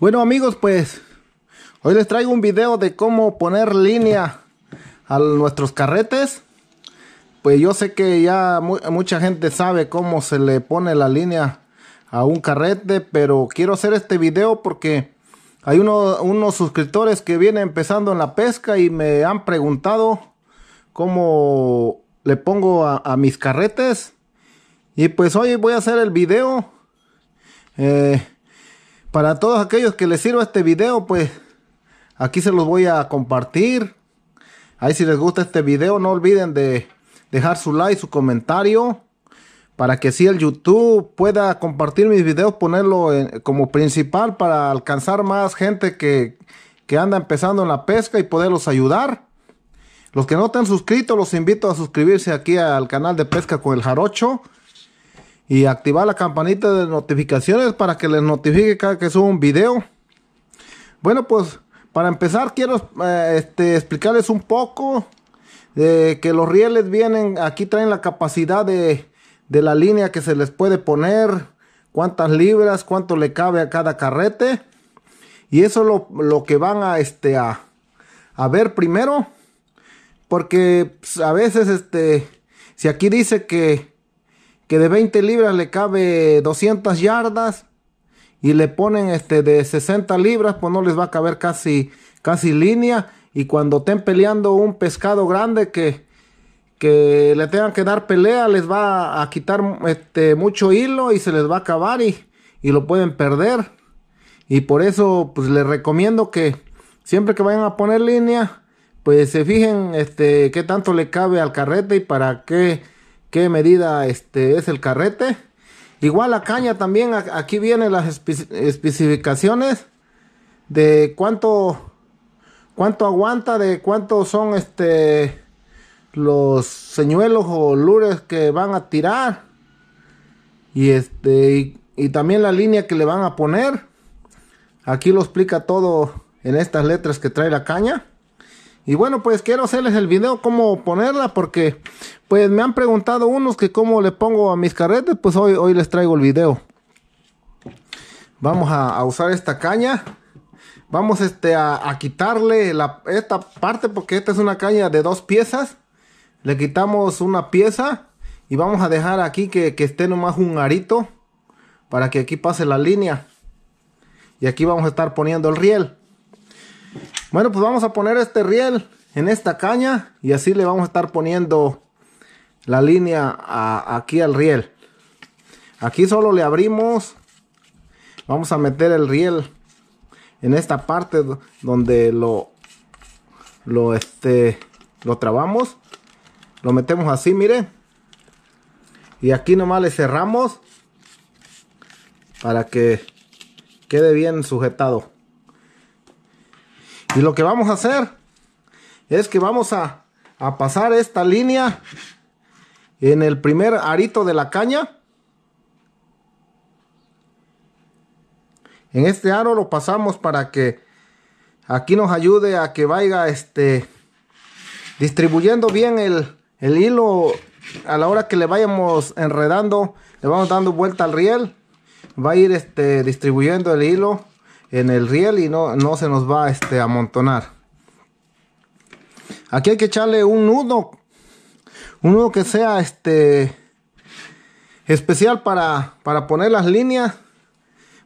Bueno amigos, pues hoy les traigo un video de cómo poner línea a nuestros carretes. Pues yo sé que ya mucha gente sabe cómo se le pone la línea a un carrete, pero quiero hacer este video porque hay unos suscriptores que vienen empezando en la pesca y me han preguntado cómo le pongo a, mis carretes. Y pues hoy voy a hacer el video. Eh, para todos aquellos que les sirva este video, pues aquí se los voy a compartir. Ahí si les gusta este video, no olviden de dejar su like, su comentario. Para que si el YouTube pueda compartir mis videos, ponerlo como principal para alcanzar más gente que, que anda empezando en la pesca y poderlos ayudar. Los que no están suscritos, los invito a suscribirse aquí al canal de Pesca con el Jarocho y activar la campanita de notificaciones para que les notifique cada que suba un video. Bueno, pues para empezar quiero eh, este, explicarles un poco de que los rieles vienen, aquí traen la capacidad de, de la línea que se les puede poner, cuántas libras, cuánto le cabe a cada carrete. Y eso lo, lo que van a, este, a, ver primero. Porque pues, a veces, este, si aquí dice que que de 20 libras le cabe 200 yardas y le ponen este de 60 libras, pues no les va a caber casi, casi línea. Y cuando estén peleando un pescado grande que, que le tengan que dar pelea, les va a quitar este, mucho hilo y se les va a acabar y, lo pueden perder. Y por eso pues les recomiendo que siempre que vayan a poner línea, pues se fijen este, qué tanto le cabe al carrete y para qué qué medida este es el carrete. Igual la caña también, aquí vienen las especificaciones de cuánto cuánto aguanta, de cuánto son este los señuelos o lures que van a tirar. Y este y también la línea que le van a poner. Aquí lo explica todo en estas letras que trae la caña. Y bueno, pues quiero hacerles el video cómo ponerla porque pues me han preguntado unos que cómo le pongo a mis carretes, pues hoy, hoy les traigo el video. Vamos a, usar esta caña. Vamos este, a, quitarle esta parte porque esta es una caña de dos piezas. Le quitamos una pieza y vamos a dejar aquí que, que esté nomás un arito para que aquí pase la línea. Y aquí vamos a estar poniendo el riel. Bueno, pues vamos a poner este riel en esta caña y así le vamos a estar poniendo la línea aquí al riel. Aquí solo le abrimos. Vamos a meter el riel en esta parte donde lo, lo, este, lo trabamos. Lo metemos así, miren. Y aquí nomás le cerramos para que quede bien sujetado. Y lo que vamos a hacer es que vamos a, pasar esta línea en el primer arito de la caña. En este aro lo pasamos para que aquí nos ayude a que vaya este distribuyendo bien el, hilo a la hora que le vayamos enredando, le vamos dando vuelta al riel, va a ir este, distribuyendo el hilo en el riel y no, no se nos va este, a amontonar. Aquí hay que echarle un nudo, un nudo que sea este especial para, para poner las líneas,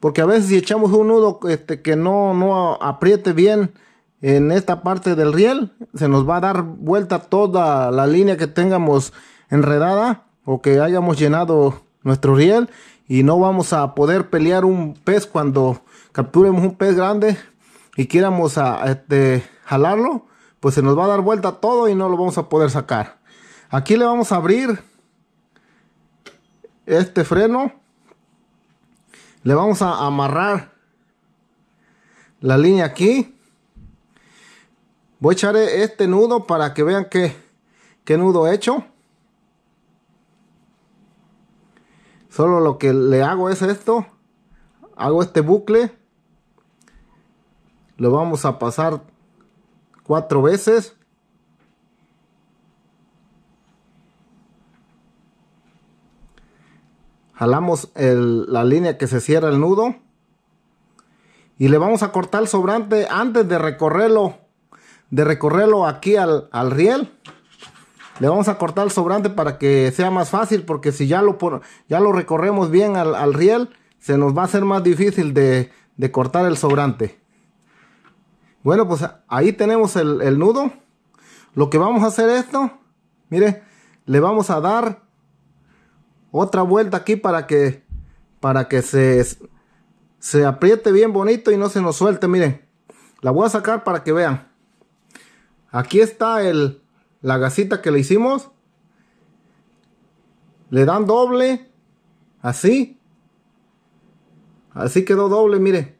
porque a veces si echamos un nudo este, que no, no apriete bien en esta parte del riel, se nos va a dar vuelta toda la línea que tengamos enredada o que hayamos llenado nuestro riel y no vamos a poder pelear un pez cuando capturemos un pez grande y quieramos a, ah, este, jalarlo, pues se nos va a dar vuelta todo y no lo vamos a poder sacar. Aquí le vamos a abrir este freno. Le vamos a amarrar la línea aquí. Voy a echar este nudo para que vean qué, qué nudo he hecho. Solo lo que le hago es esto hago este bucle, lo vamos a pasar cuatro veces. Jalamos la línea que se cierra el nudo. Y le vamos a cortar el sobrante antes de recorrerlo. De recorrerlo aquí al, riel. Le vamos a cortar el sobrante para que sea más fácil. Porque si ya lo, ya lo recorremos bien al riel se nos va a hacer más difícil de, cortar el sobrante. Bueno, pues ahí tenemos el, nudo. Lo que vamos a hacer esto, mire, le vamos a dar otra vuelta aquí para que, para que se, se apriete bien bonito y no se nos suelte, miren. La voy a sacar para que vean. Aquí está el, la gasita que le hicimos. Le dan doble, así, Así quedó doble, mire.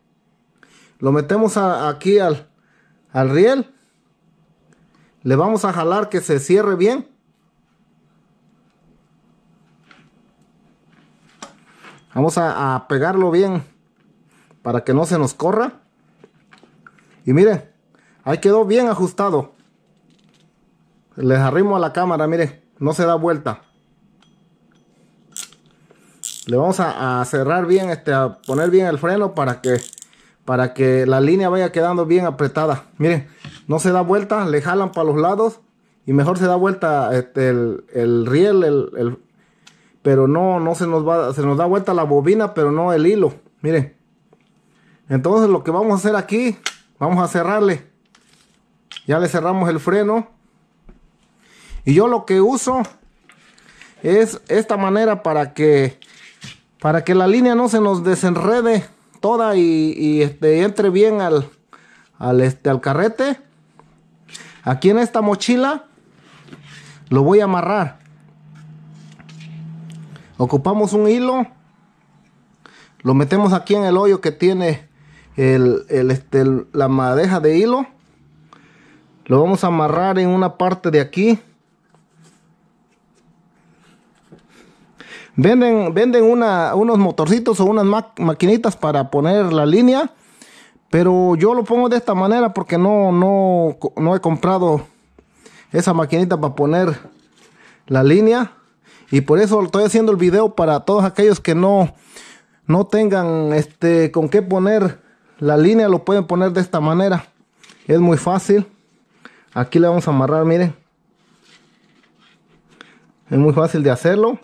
Lo metemos aquí al, al riel. Le vamos a jalar que se cierre bien. Vamos a, a pegarlo bien para que no se nos corra. Y mire, ahí quedó bien ajustado. Les arrimo a la cámara, mire, no se da vuelta le vamos a, cerrar bien, este, a poner bien el freno para que, para que la línea vaya quedando bien apretada. Miren, no se da vuelta, le jalan para los lados y mejor se da vuelta este, el, riel, el, pero no, no se nos va, se nos da vuelta la bobina, pero no el hilo. Miren, entonces lo que vamos a hacer aquí, vamos a cerrarle. Ya le cerramos el freno. Y yo lo que uso es esta manera para que para que la línea no se nos desenrede toda y, este, entre bien al, este, carrete. Aquí en esta mochila lo voy a amarrar. Ocupamos un hilo. Lo metemos aquí en el hoyo que tiene este, la madeja de hilo. Lo vamos a amarrar en una parte de aquí. Venden, una, unos motorcitos o unas maquinitas para poner la línea. Pero yo lo pongo de esta manera porque no, no, he comprado esa maquinita para poner la línea. Y por eso estoy haciendo el video para todos aquellos que no, no tengan este, con qué poner la línea. Lo pueden poner de esta manera. Es muy fácil. Aquí le vamos a amarrar, miren. Es muy fácil de hacerlo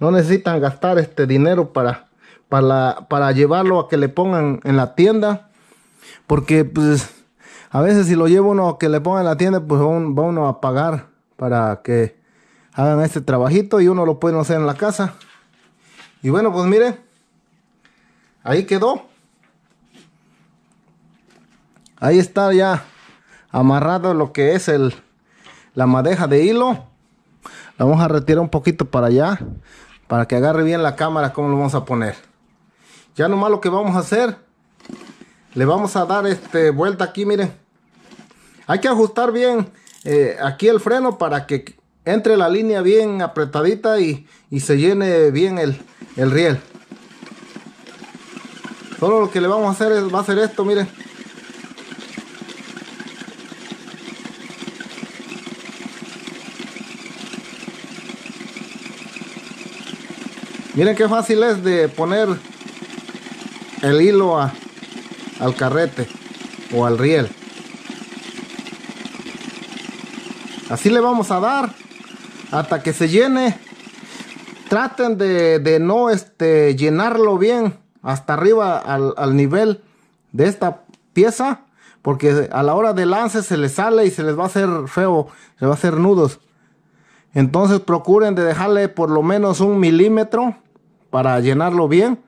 no necesitan gastar este dinero para, para, para llevarlo a que le pongan en la tienda. Porque pues a veces si lo lleva uno a que le pongan en la tienda, pues va uno a pagar para que hagan este trabajito y uno lo puede hacer en la casa. Y bueno, pues mire, ahí quedó. Ahí está ya amarrado lo que es el, la madeja de hilo. La vamos a retirar un poquito para allá. Para que agarre bien la cámara cómo lo vamos a poner. Ya nomás lo que vamos a hacer. Le vamos a dar este vuelta aquí, miren. Hay que ajustar bien eh, aquí el freno para que entre la línea bien apretadita y, se llene bien el, riel. Solo lo que le vamos a hacer es, va a ser esto, miren. Miren qué fácil es de poner el hilo al carrete o al riel. Así le vamos a dar hasta que se llene. Traten de, no este, llenarlo bien hasta arriba al, al nivel de esta pieza porque a la hora de lance se les sale y se les va a hacer feo, se va a hacer nudos. Entonces procuren de dejarle por lo menos un milímetro para llenarlo bien.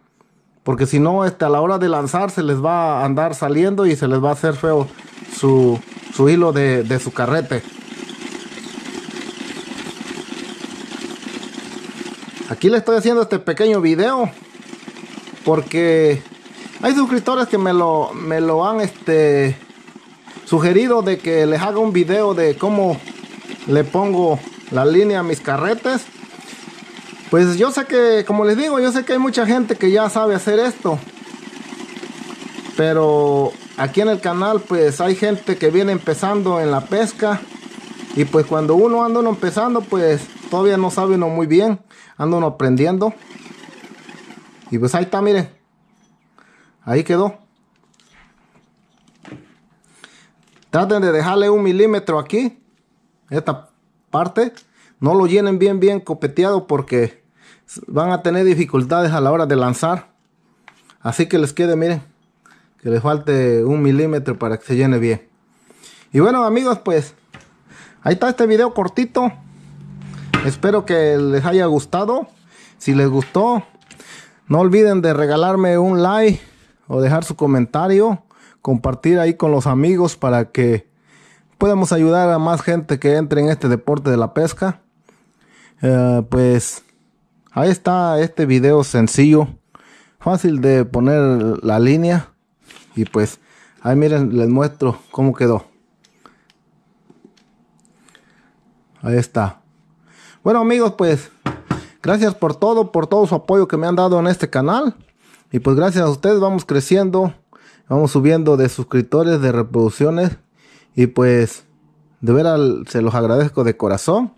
Porque si no, este, a la hora de lanzar se les va a andar saliendo y se les va a hacer feo su, hilo de, su carrete. Aquí le estoy haciendo este pequeño video porque hay suscriptores que me lo, me lo han este, sugerido de que les haga un video de cómo le pongo la línea mis carretes. Pues yo sé que, como les digo, yo sé que hay mucha gente que ya sabe hacer esto. Pero aquí en el canal pues hay gente que viene empezando en la pesca. Y pues cuando uno anda uno empezando pues todavía no sabe uno muy bien. Anda uno aprendiendo. Y pues ahí está, miren. Ahí quedó. Traten de dejarle un milímetro aquí. Esta parte, no lo llenen bien, bien copeteado porque van a tener dificultades a la hora de lanzar. Así que les quede, miren, que les falte un milímetro para que se llene bien. Y bueno amigos, pues ahí está este video cortito. Espero que les haya gustado. Si les gustó, no olviden de regalarme un like o dejar su comentario. Compartir ahí con los amigos para que podemos ayudar a más gente que entre en este deporte de la pesca. Eh, pues ahí está este video sencillo, fácil de poner la línea y pues ahí miren les muestro cómo quedó. Ahí está. Bueno amigos pues gracias por todo, por todo su apoyo que me han dado en este canal y pues gracias a ustedes vamos creciendo, vamos subiendo de suscriptores, de reproducciones y pues, de veras, se los agradezco de corazón.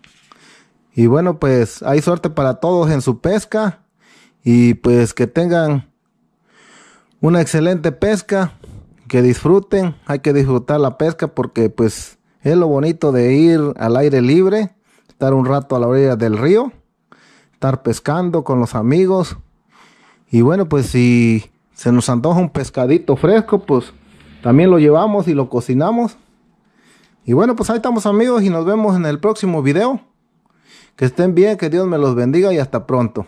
Y bueno, pues hay suerte para todos en su pesca. Y pues que tengan una excelente pesca. Que disfruten. Hay que disfrutar la pesca porque pues es lo bonito de ir al aire libre. Estar un rato a la orilla del río. Estar pescando con los amigos. Y bueno, pues si se nos antoja un pescadito fresco, pues también lo llevamos y lo cocinamos. Y bueno, pues ahí estamos amigos y nos vemos en el próximo video. Que estén bien, que Dios me los bendiga y hasta pronto.